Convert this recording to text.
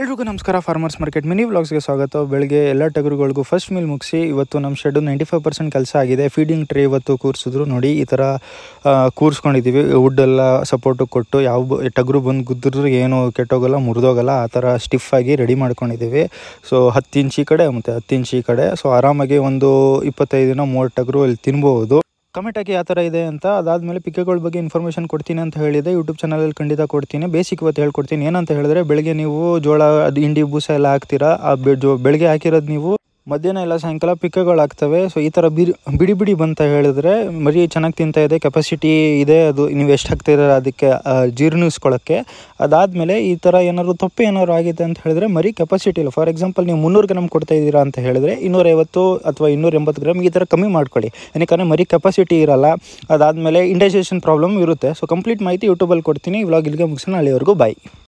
ಎಲ್ರಿಗೂ ನಮಸ್ಕಾರ farmers market mini ವ್ಲಾಗ್ಸ್ಗೆ ಸ್ವಾಗತ ಬೆಳಗ್ಗೆ ಎಲ್ಲ ಟಗರುಗಳಿಗೂ ಫಸ್ಟ್ ಮೀಲ್ ಮುಗಿಸಿ ಇವತ್ತು ನಮ್ಮ ಶೆಡ್ ನೈಂಟಿ ಫೈವ್ ಪರ್ಸೆಂಟ್ ಕೆಲಸ ಆಗಿದೆ ಫೀಡಿಂಗ್ ಟ್ರೇ ಇವತ್ತು ಕೂರಿಸಿದ್ರು ನೋಡಿ ಈ ಥರ ಕೂರಿಸ್ಕೊಂಡಿದ್ದೀವಿ ಎಲ್ಲ ಸಪೋರ್ಟು ಕೊಟ್ಟು ಯಾವ ಟಗರು ಬಂದು ಗುದ್ದಿದ್ರು ಏನು ಕೆಟ್ಟೋಗಲ್ಲ ಮುರಿದೋಗಲ್ಲ ಆ ಥರ ಆಗಿ ರೆಡಿ ಮಾಡ್ಕೊಂಡಿದ್ದೀವಿ ಸೊ ಹತ್ತು ಇಂಚಿ ಕಡೆ ಮತ್ತು ಹತ್ತು ಇಂಚಿ ಕಡೆ ಸೊ ಆರಾಮಾಗಿ ಒಂದು ಇಪ್ಪತ್ತೈದು ದಿನ ಮೂವತ್ತು ಟಗರು ಅಲ್ಲಿ ತಿನ್ಬೋದು ಕಮೆಂಟ್ ಹಾಕಿ ಯಾವ ಥರ ಇದೆ ಅಂತ ಅದಾದಮೇಲೆ ಪಿಕ್ಕೆಗಳ ಬಗ್ಗೆ ಇನ್ಫಾರ್ಮೇಷನ್ ಕೊಡ್ತೀನಿ ಅಂತ ಹೇಳಿದೆ ಯೂಟ್ಯೂಬ್ ಚಾನಲಲ್ಲಿ ಖಂಡಿತ ಕೊಡ್ತೀನಿ ಬೇಸಿಕ್ ಇವತ್ತು ಹೇಳ್ಕೊಡ್ತೀನಿ ಏನಂತ ಹೇಳಿದ್ರೆ ಬೆಳಗ್ಗೆ ನೀವು ಜೋಳ ಅದು ಹಿಂಡಿ ಬೂಸ ಎಲ್ಲ ಹಾಕ್ತೀರಾ ಆ ಬೆಳಗ್ಗೆ ಹಾಕಿರೋದು ನೀವು ಮಧ್ಯಾಹ್ನ ಎಲ್ಲ ಸಾಯಂಕಾಲ ಪಿಕ್ಗಳಾಗ್ತವೆ ಸೊ ಈ ಥರ ಬಿರು ಬಿಡಿ ಬಿಡಿ ಬಂತ ಹೇಳಿದ್ರೆ ಮರಿ ಚೆನ್ನಾಗಿ ತಿಂತಾ ಇದೆ ಕೆಪಾಸಿಟಿ ಇದೆ ಅದು ನೀವು ಎಷ್ಟು ಹಾಕ್ತಿರ ಅದಕ್ಕೆ ಜೀರ್ಣಿಸ್ಕೊಳ್ಳೋಕ್ಕೆ ಅದಾದಮೇಲೆ ಈ ಥರ ಏನಾದರೂ ತಪ್ಪು ಏನಾದರೂ ಆಗಿದೆ ಅಂತ ಹೇಳಿದ್ರೆ ಮರಿ ಕೆಪಾಸಿಟಿ ಇಲ್ಲ ಫಾರ್ ಎಕ್ಸಾಂಪಲ್ ನೀವು ಮುನ್ನೂರು ಗ್ರಾಮ್ ಕೊಡ್ತಾ ಇದ್ದೀರಾ ಅಂತ ಹೇಳಿದ್ರೆ ಇನ್ನೂರೈವತ್ತು ಅಥವಾ ಇನ್ನೂರ ಎಂಬತ್ತು ಗ್ರಾಮ್ ಈ ಥರ ಕಮ್ಮಿ ಮಾಡ್ಕೊಳ್ಳಿ ಏನಕ್ಕೆ ಮರಿ ಕೆಪಾಸಿಟಿ ಇರಲ್ಲ ಅದಾದಮೇಲೆ ಇಂಡೈಜೇಷನ್ ಪ್ರಾಬ್ಲಮ್ ಇರುತ್ತೆ ಸೊ ಕಂಪ್ಲೀಟ್ ಮಾಹಿತಿ ಯೂಟ್ಯೂಬಲ್ಲಿ ಕೊಡ್ತೀನಿ ಇವಾಗ ಇಲ್ಲಿಗೆ ಮುಗಿಸೋಣ ಅಲ್ಲಿವರೆಗೂ ಬಾಯ್